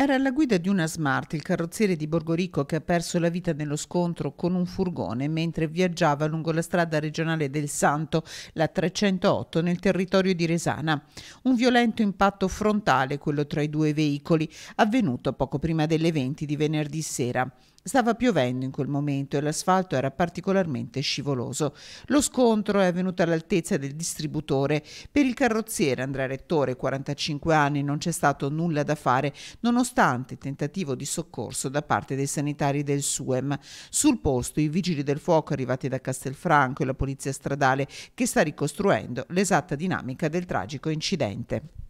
Era alla guida di una Smart il carrozziere di Borgorico che ha perso la vita nello scontro con un furgone mentre viaggiava lungo la strada regionale del Santo, la 308, nel territorio di Resana. Un violento impatto frontale, quello tra i due veicoli, avvenuto poco prima delle 20 di venerdì sera. Stava piovendo in quel momento e l'asfalto era particolarmente scivoloso. Lo scontro è avvenuto all'altezza del distributore. Per il carrozziere Andrea Rettore, 45 anni, non c'è stato nulla da fare, nonostante il tentativo di soccorso da parte dei sanitari del SUEM. Sul posto i vigili del fuoco arrivati da Castelfranco e la polizia stradale che sta ricostruendo l'esatta dinamica del tragico incidente.